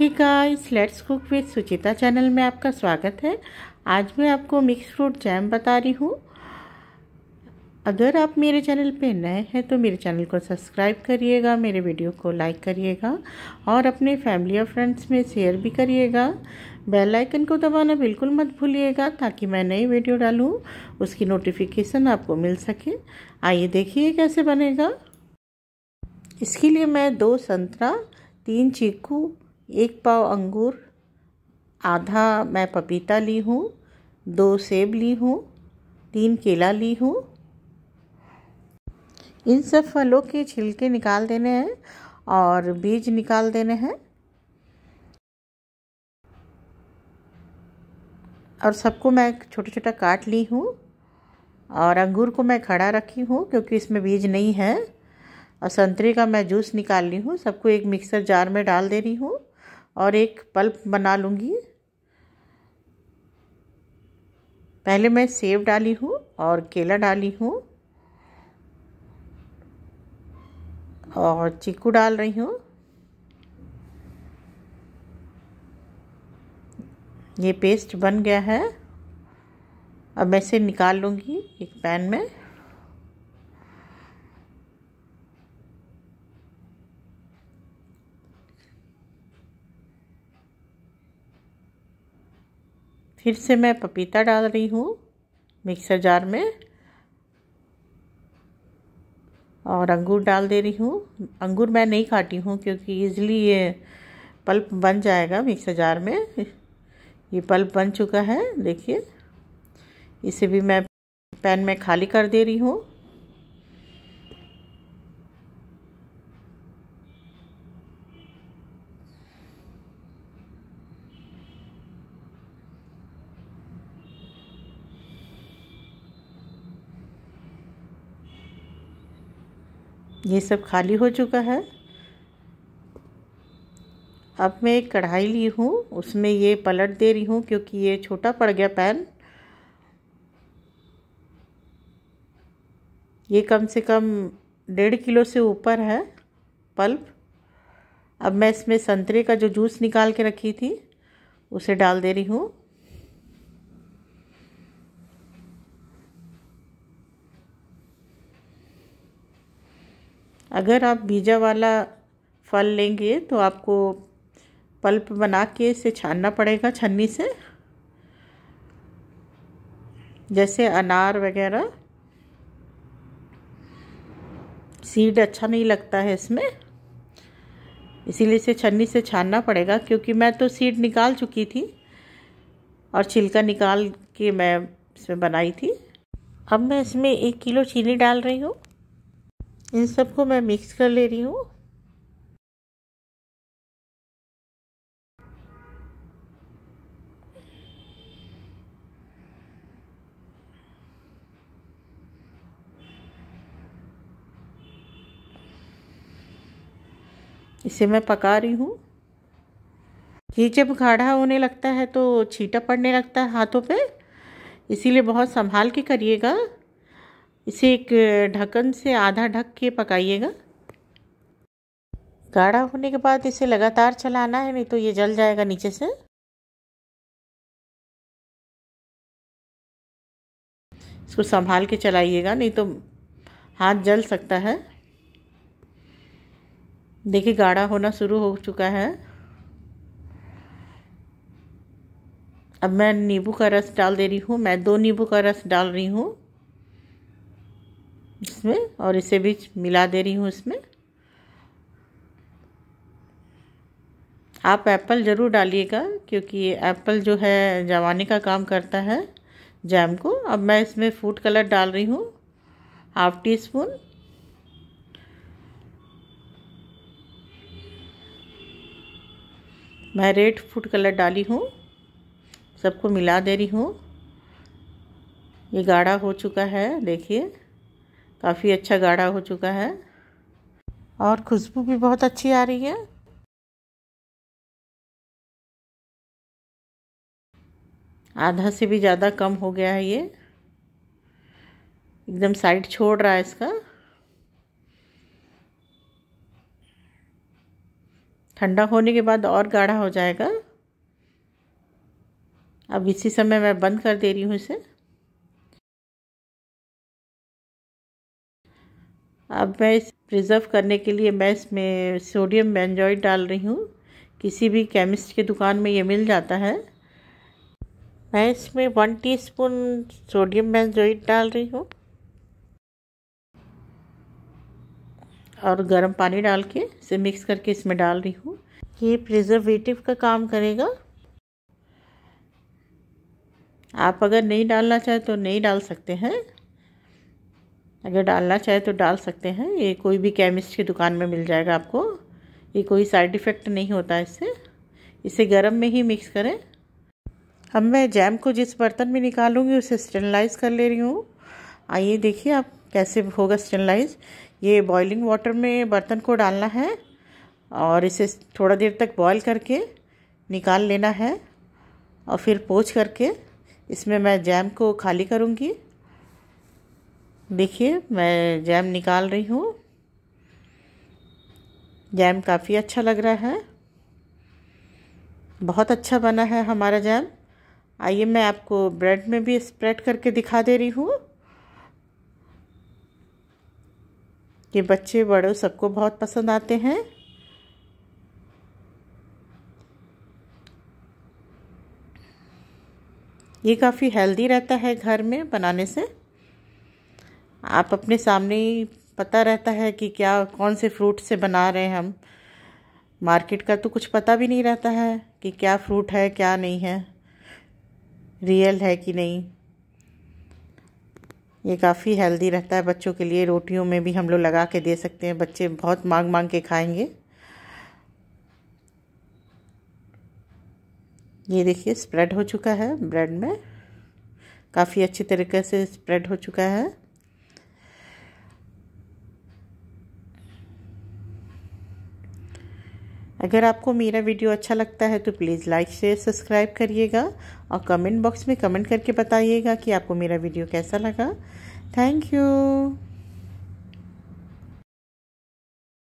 ठीक guys let's cook with Suchita channel में आपका स्वागत है आज मैं आपको मिक्स फ्रूट जैम बता रही हूँ अगर आप मेरे चैनल पे नए हैं तो मेरे चैनल को सब्सक्राइब करिएगा मेरे वीडियो को लाइक करिएगा और अपने फैमिली और फ्रेंड्स में शेयर भी करिएगा बेल आइकन को दबाना बिल्कुल मत भूलिएगा ताकि मैं नई वीडियो डालूँ उसकी नोटिफिकेशन आपको मिल सके आइए देखिए कैसे बनेगा इसके लिए मैं दो संतरा तीन चीकू एक पाव अंगूर आधा मैं पपीता ली हूँ दो सेब ली हूँ तीन केला ली हूँ इन सब फलों के छिलके निकाल देने हैं और बीज निकाल देने हैं और सबको मैं छोटा छोटा काट ली हूँ और अंगूर को मैं खड़ा रखी हूँ क्योंकि इसमें बीज नहीं है और संतरे का मैं जूस निकाल ली हूँ सबको एक मिक्सर जार में डाल दे रही हूँ और एक पल्प बना लूँगी पहले मैं सेब डाली हूँ और केला डाली हूँ और चीकू डाल रही हूँ ये पेस्ट बन गया है अब मैं इसे निकाल लूँगी एक पैन में फिर से मैं पपीता डाल रही हूँ मिक्सर जार में और अंगूर डाल दे रही हूँ अंगूर मैं नहीं काटी हूँ क्योंकि ईज़िली ये पल्प बन जाएगा मिक्सर जार में ये पल्प बन चुका है देखिए इसे भी मैं पैन में खाली कर दे रही हूँ ये सब खाली हो चुका है अब मैं एक कढ़ाई ली हूँ उसमें ये पलट दे रही हूँ क्योंकि ये छोटा पड़ गया पैन ये कम से कम डेढ़ किलो से ऊपर है पल्प अब मैं इसमें संतरे का जो जूस निकाल के रखी थी उसे डाल दे रही हूँ अगर आप बीजा वाला फल लेंगे तो आपको पल्प बना के इसे छानना पड़ेगा छन्नी से जैसे अनार वगैरह सीड अच्छा नहीं लगता है इसमें इसीलिए इसे छन्नी से छानना पड़ेगा क्योंकि मैं तो सीड निकाल चुकी थी और छिलका निकाल के मैं इसमें बनाई थी अब मैं इसमें एक किलो चीनी डाल रही हूँ इन सबको मैं मिक्स कर ले रही हूँ इसे मैं पका रही हूँ ये जब गाढ़ा होने लगता है तो छीटा पड़ने लगता है हाथों पे इसीलिए बहुत संभाल के करिएगा इसे एक ढक्कन से आधा ढक के पकाइएगा गाढ़ा होने के बाद इसे लगातार चलाना है नहीं तो ये जल जाएगा नीचे से इसको संभाल के चलाइएगा नहीं तो हाथ जल सकता है देखिए गाढ़ा होना शुरू हो चुका है अब मैं नींबू का रस डाल दे रही हूँ मैं दो नींबू का रस डाल रही हूँ इसमें और इसे भी मिला दे रही हूँ इसमें आप एप्पल ज़रूर डालिएगा क्योंकि एप्पल जो है जवानी का काम करता है जैम को अब मैं इसमें फूड कलर डाल रही हूँ हाफ टी स्पून मैं रेड फूड कलर डाली हूँ सबको मिला दे रही हूँ ये गाढ़ा हो चुका है देखिए काफ़ी अच्छा गाढ़ा हो चुका है और खुशबू भी बहुत अच्छी आ रही है आधा से भी ज़्यादा कम हो गया है ये एकदम साइड छोड़ रहा है इसका ठंडा होने के बाद और गाढ़ा हो जाएगा अब इसी समय मैं बंद कर दे रही हूँ इसे अब मैं इस प्रिज़र्व करने के लिए मैं इसमें सोडियम बेंजॉइड डाल रही हूँ किसी भी केमिस्ट की दुकान में ये मिल जाता है मैं इसमें वन टीस्पून सोडियम बेंजॉइड डाल रही हूँ और गर्म पानी डाल के इसे मिक्स करके इसमें डाल रही हूँ ये प्रिजर्वेटिव का काम करेगा आप अगर नहीं डालना चाहें तो नहीं डाल सकते हैं अगर डालना चाहे तो डाल सकते हैं ये कोई भी केमिस्ट की दुकान में मिल जाएगा आपको ये कोई साइड इफ़ेक्ट नहीं होता इससे इसे गर्म में ही मिक्स करें अब मैं जैम को जिस बर्तन में निकालूंगी उसे स्टेनलाइज कर ले रही हूँ आइए देखिए आप कैसे होगा स्टेनलाइज ये बॉइलिंग वाटर में बर्तन को डालना है और इसे थोड़ा देर तक बॉयल करके निकाल लेना है और फिर पोछ करके इसमें मैं जैम को खाली करूँगी देखिए मैं जैम निकाल रही हूँ जैम काफ़ी अच्छा लग रहा है बहुत अच्छा बना है हमारा जैम आइए मैं आपको ब्रेड में भी स्प्रेड करके दिखा दे रही हूँ ये बच्चे बड़ों सबको बहुत पसंद आते हैं ये काफ़ी हेल्दी रहता है घर में बनाने से आप अपने सामने ही पता रहता है कि क्या कौन से फ्रूट से बना रहे हैं हम मार्केट का तो कुछ पता भी नहीं रहता है कि क्या फ्रूट है क्या नहीं है रियल है कि नहीं ये काफ़ी हेल्दी रहता है बच्चों के लिए रोटियों में भी हम लोग लगा के दे सकते हैं बच्चे बहुत मांग मांग के खाएंगे ये देखिए स्प्रेड हो चुका है ब्रेड में काफ़ी अच्छी तरीके से स्प्रेड हो चुका है अगर आपको मेरा वीडियो अच्छा लगता है तो प्लीज़ लाइक शेयर सब्सक्राइब करिएगा और कमेंट बॉक्स में कमेंट करके बताइएगा कि आपको मेरा वीडियो कैसा लगा थैंक यू